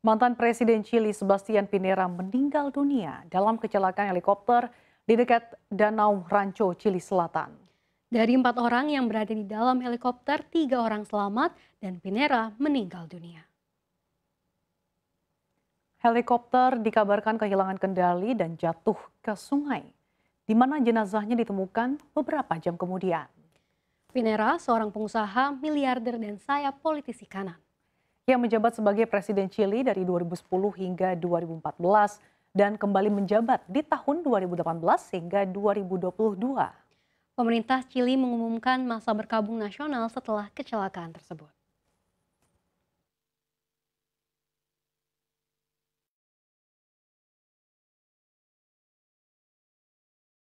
Mantan Presiden Chili Sebastian Pinera meninggal dunia dalam kecelakaan helikopter di dekat Danau Rancho, Chili Selatan. Dari empat orang yang berada di dalam helikopter, tiga orang selamat dan Pinera meninggal dunia. Helikopter dikabarkan kehilangan kendali dan jatuh ke sungai, di mana jenazahnya ditemukan beberapa jam kemudian. Pinera, seorang pengusaha, miliarder, dan saya politisi kanan yang menjabat sebagai Presiden Chili dari 2010 hingga 2014 dan kembali menjabat di tahun 2018 hingga 2022. Pemerintah Chili mengumumkan masa berkabung nasional setelah kecelakaan tersebut.